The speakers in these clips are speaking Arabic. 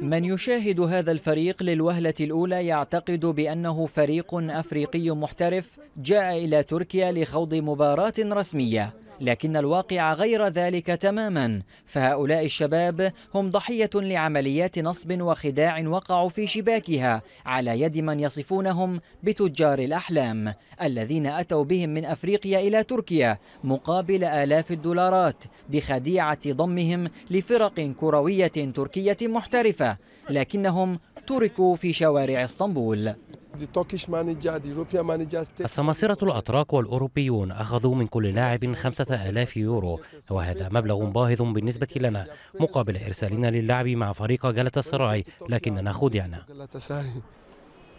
من يشاهد هذا الفريق للوهلة الأولى يعتقد بأنه فريق أفريقي محترف جاء إلى تركيا لخوض مباراة رسمية لكن الواقع غير ذلك تماما فهؤلاء الشباب هم ضحية لعمليات نصب وخداع وقعوا في شباكها على يد من يصفونهم بتجار الأحلام الذين أتوا بهم من أفريقيا إلى تركيا مقابل آلاف الدولارات بخديعة ضمهم لفرق كروية تركية محترفة لكنهم تركوا في شوارع اسطنبول السماسرة الأتراك والأوروبيون أخذوا من كل لاعب خمسة آلاف يورو وهذا مبلغ باهظ بالنسبة لنا مقابل إرسالنا للعب مع فريق جلة سراي لكننا خدعنا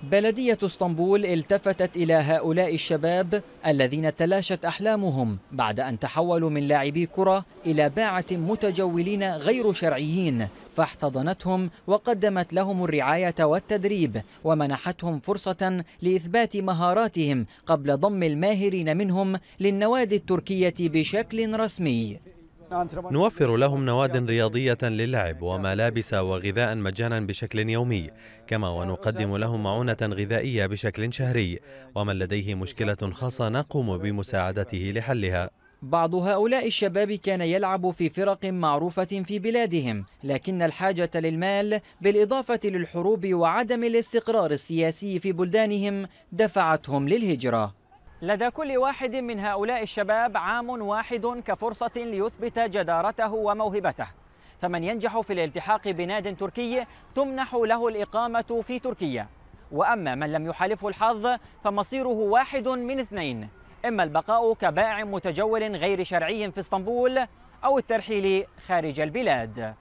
بلدية اسطنبول التفتت إلى هؤلاء الشباب الذين تلاشت أحلامهم بعد أن تحولوا من لاعبي كرة إلى باعة متجولين غير شرعيين فاحتضنتهم وقدمت لهم الرعاية والتدريب ومنحتهم فرصة لإثبات مهاراتهم قبل ضم الماهرين منهم للنوادي التركية بشكل رسمي نوفر لهم نواد رياضية للعب وملابس وغذاء مجانا بشكل يومي كما ونقدم لهم معونة غذائية بشكل شهري ومن لديه مشكلة خاصة نقوم بمساعدته لحلها بعض هؤلاء الشباب كان يلعب في فرق معروفة في بلادهم لكن الحاجة للمال بالإضافة للحروب وعدم الاستقرار السياسي في بلدانهم دفعتهم للهجرة لدى كل واحد من هؤلاء الشباب عام واحد كفرصة ليثبت جدارته وموهبته فمن ينجح في الالتحاق بناد تركي تمنح له الإقامة في تركيا وأما من لم يحالفه الحظ فمصيره واحد من اثنين إما البقاء كبائع متجول غير شرعي في اسطنبول أو الترحيل خارج البلاد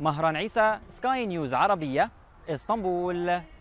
مهران عيسى سكاي نيوز عربية اسطنبول